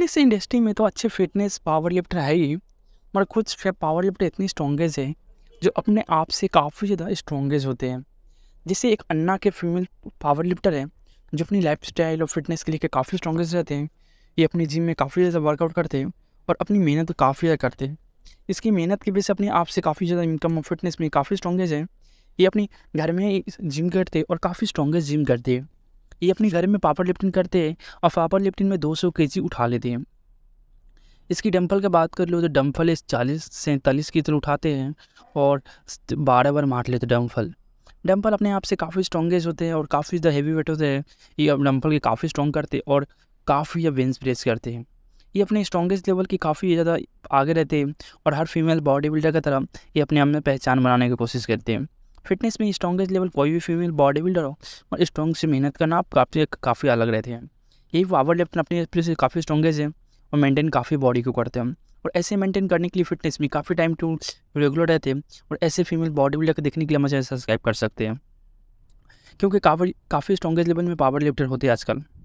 fitness industry में तो अच्छे फिटनेस पावर लिफ्टर है ही मगर कुछ पावर लिफ्टर इतनी स्ट्रॉन्गेज है जो अपने आप से काफ़ी ज़्यादा स्ट्रॉन्गेज होते हैं जैसे एक अन्ना के फीमेल पावर लिफ्टर है जो अपनी लाइफ स्टाइल और फिटनेस के लिए काफ़ी स्ट्रॉन्गेज रहते हैं ये अपनी जिम में काफ़ी ज़्यादा वर्कआउट करते हैं और अपनी मेहनत काफ़ी ज़्यादा करते हैं इसकी मेहनत की वजह से अपने आप से काफ़ी ज़्यादा इनकम और फिटनेस में काफ़ी स्ट्रॉन्गेज है ये अपनी घर में जिम करते और काफ़ी स्ट्रॉन्गेस्ट जिम करते हैं ये अपने घर में पापड़ लिफ्टिन करते हैं और पापड़ लिफ्टिन में 200 सौ उठा लेते हैं इसकी डम्फल का बात कर लो तो डम्फल इस चालीस सैंतालीस की तरह उठाते हैं और बारह बार मार लेते डम्फल डम्पल अपने आप से काफ़ी स्ट्रॉन्गेस्ट होते हैं और काफ़ी ज़्यादा हैवी वेट होते हैं ये अब डम्फल के काफ़ी स्ट्रॉन्ग करते हैं और काफ़ी या बेंच प्रेस करते हैं ये अपने स्ट्रॉन्गेस्ट लेवल की काफ़ी ज़्यादा आगे रहते हैं और हर फीमेल बॉडी बिल्डर की तरह ये अपने आप में पहचान बनाने की कोशिश करते हैं फिटनेस में स्ट्रॉगेस्ट लेवल कोई भी फीमेल बॉडी बिल्डर हो और स्ट्रॉन्ग से मेहनत करना आप काफ़ी काफ़ी अलग रहते हैं यही पावर लिफ्टन अपने स्पीड से काफ़ी स्ट्रॉगेस्ट है और मेंटेन काफ़ी बॉडी को करते हैं और ऐसे मेंटेन करने के लिए फिटनेस में काफ़ी टाइम टू रेगुलर रहते हैं और ऐसे फीमेल बॉडी बिल्डर को देखने के लिए हम सब्सक्राइब कर सकते हैं क्योंकि काफ़ी काफ़ी स्ट्रॉगेस्ट लेवल में पावर लिफ्टर होते हैं आजकल